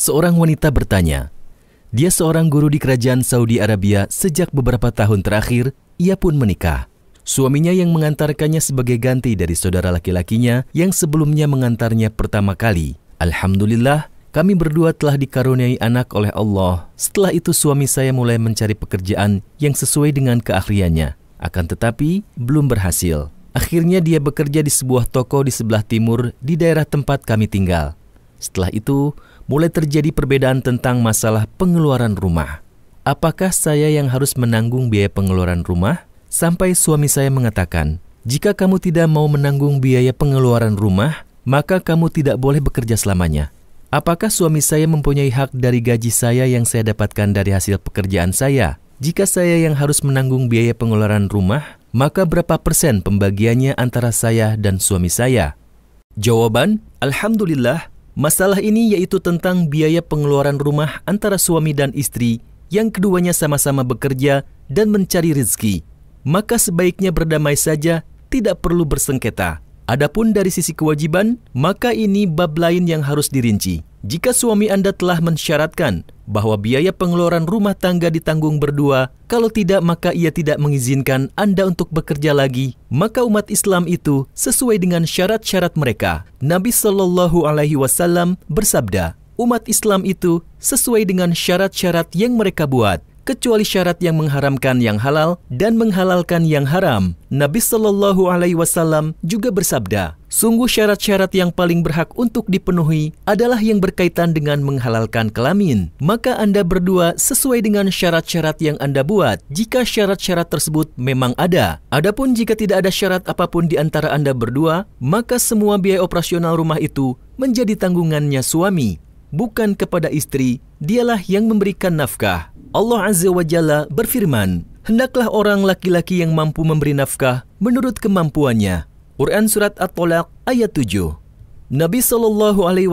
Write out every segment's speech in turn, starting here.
seorang wanita bertanya. Dia seorang guru di kerajaan Saudi Arabia sejak beberapa tahun terakhir, ia pun menikah. Suaminya yang mengantarkannya sebagai ganti dari saudara laki-lakinya yang sebelumnya mengantarnya pertama kali. Alhamdulillah, kami berdua telah dikaruniai anak oleh Allah. Setelah itu suami saya mulai mencari pekerjaan yang sesuai dengan keahliannya. Akan tetapi, belum berhasil. Akhirnya dia bekerja di sebuah toko di sebelah timur di daerah tempat kami tinggal. Setelah itu, mulai terjadi perbedaan tentang masalah pengeluaran rumah. Apakah saya yang harus menanggung biaya pengeluaran rumah? Sampai suami saya mengatakan, "Jika kamu tidak mau menanggung biaya pengeluaran rumah, maka kamu tidak boleh bekerja selamanya." Apakah suami saya mempunyai hak dari gaji saya yang saya dapatkan dari hasil pekerjaan saya? Jika saya yang harus menanggung biaya pengeluaran rumah, maka berapa persen pembagiannya antara saya dan suami saya? Jawaban, Alhamdulillah, Masalah ini yaitu tentang biaya pengeluaran rumah antara suami dan istri yang keduanya sama-sama bekerja dan mencari rezeki. Maka sebaiknya berdamai saja, tidak perlu bersengketa. Adapun dari sisi kewajiban, maka ini bab lain yang harus dirinci. Jika suami Anda telah mensyaratkan bahwa biaya pengeluaran rumah tangga ditanggung berdua, kalau tidak maka ia tidak mengizinkan Anda untuk bekerja lagi, maka umat Islam itu sesuai dengan syarat-syarat mereka. Nabi Shallallahu alaihi wasallam bersabda, umat Islam itu sesuai dengan syarat-syarat yang mereka buat kecuali syarat yang mengharamkan yang halal dan menghalalkan yang haram. Nabi Shallallahu Alaihi Wasallam juga bersabda, sungguh syarat-syarat yang paling berhak untuk dipenuhi adalah yang berkaitan dengan menghalalkan kelamin. Maka anda berdua sesuai dengan syarat-syarat yang anda buat. Jika syarat-syarat tersebut memang ada, adapun jika tidak ada syarat apapun di antara anda berdua, maka semua biaya operasional rumah itu menjadi tanggungannya suami, bukan kepada istri. Dialah yang memberikan nafkah. Allah Azza wa Jalla berfirman, Hendaklah orang laki-laki yang mampu memberi nafkah menurut kemampuannya. Quran Surat At-Tolak ayat 7 Nabi saw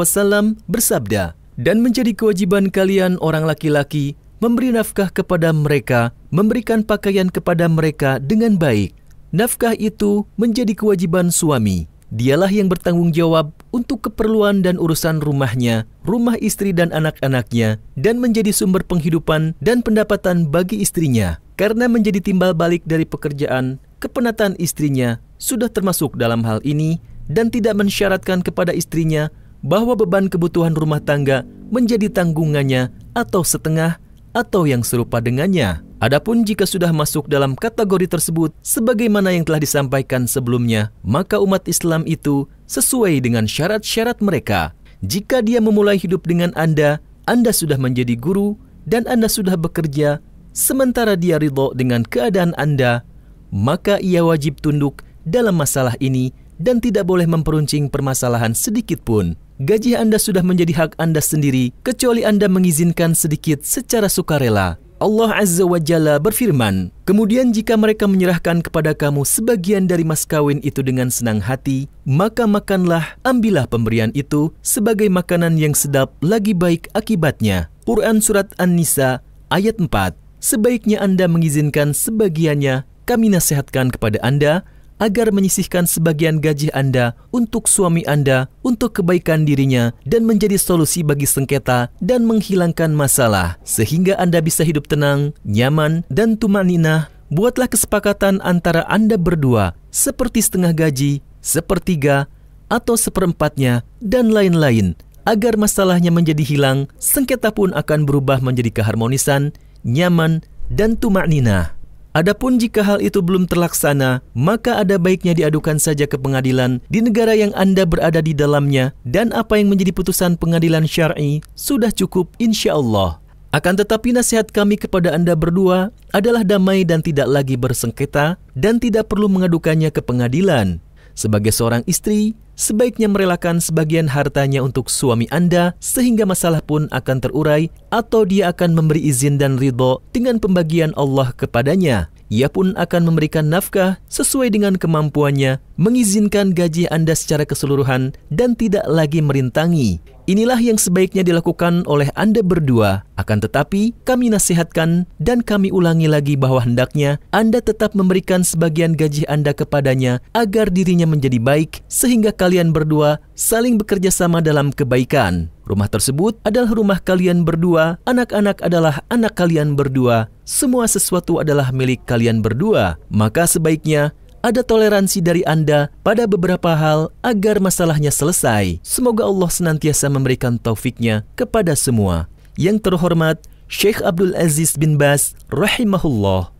bersabda, dan menjadi kewajiban kalian orang laki-laki memberi nafkah kepada mereka, memberikan pakaian kepada mereka dengan baik. Nafkah itu menjadi kewajiban suami. Dialah yang bertanggung jawab untuk keperluan dan urusan rumahnya, rumah istri dan anak-anaknya, dan menjadi sumber penghidupan dan pendapatan bagi istrinya. Karena menjadi timbal balik dari pekerjaan, kepenatan istrinya sudah termasuk dalam hal ini dan tidak mensyaratkan kepada istrinya bahwa beban kebutuhan rumah tangga menjadi tanggungannya atau setengah atau yang serupa dengannya. Adapun jika sudah masuk dalam kategori tersebut, sebagaimana yang telah disampaikan sebelumnya, maka umat Islam itu sesuai dengan syarat-syarat mereka. Jika dia memulai hidup dengan Anda, Anda sudah menjadi guru dan Anda sudah bekerja, sementara dia ridho dengan keadaan Anda, maka ia wajib tunduk dalam masalah ini dan tidak boleh memperuncing permasalahan sedikit pun. Gaji Anda sudah menjadi hak Anda sendiri, kecuali Anda mengizinkan sedikit secara sukarela. Allah Azza wa Jalla berfirman, Kemudian jika mereka menyerahkan kepada kamu sebagian dari mas kawin itu dengan senang hati, maka makanlah, ambillah pemberian itu sebagai makanan yang sedap lagi baik akibatnya. Quran Surat An-Nisa ayat 4 Sebaiknya Anda mengizinkan sebagiannya, kami nasihatkan kepada Anda agar menyisihkan sebagian gaji Anda untuk suami Anda untuk kebaikan dirinya dan menjadi solusi bagi sengketa dan menghilangkan masalah sehingga Anda bisa hidup tenang, nyaman, dan tumaninah. Buatlah kesepakatan antara Anda berdua seperti setengah gaji, sepertiga, atau seperempatnya, dan lain-lain agar masalahnya menjadi hilang, sengketa pun akan berubah menjadi keharmonisan, nyaman, dan tumaninah. Adapun jika hal itu belum terlaksana, maka ada baiknya diadukan saja ke pengadilan di negara yang Anda berada di dalamnya dan apa yang menjadi putusan pengadilan syar'i sudah cukup insya Allah. Akan tetapi nasihat kami kepada Anda berdua adalah damai dan tidak lagi bersengketa dan tidak perlu mengadukannya ke pengadilan. Sebagai seorang istri, sebaiknya merelakan sebagian hartanya untuk suami Anda sehingga masalah pun akan terurai atau dia akan memberi izin dan ridho dengan pembagian Allah kepadanya ia pun akan memberikan nafkah sesuai dengan kemampuannya, mengizinkan gaji Anda secara keseluruhan dan tidak lagi merintangi Inilah yang sebaiknya dilakukan oleh Anda berdua. Akan tetapi, kami nasihatkan dan kami ulangi lagi bahwa hendaknya Anda tetap memberikan sebagian gaji Anda kepadanya agar dirinya menjadi baik sehingga kalian berdua saling bekerja sama dalam kebaikan. Rumah tersebut adalah rumah kalian berdua, anak-anak adalah anak kalian berdua, semua sesuatu adalah milik kalian berdua. Maka sebaiknya ada toleransi dari Anda pada beberapa hal agar masalahnya selesai. Semoga Allah senantiasa memberikan taufiknya kepada semua. Yang terhormat, Syekh Abdul Aziz bin Bas rahimahullah.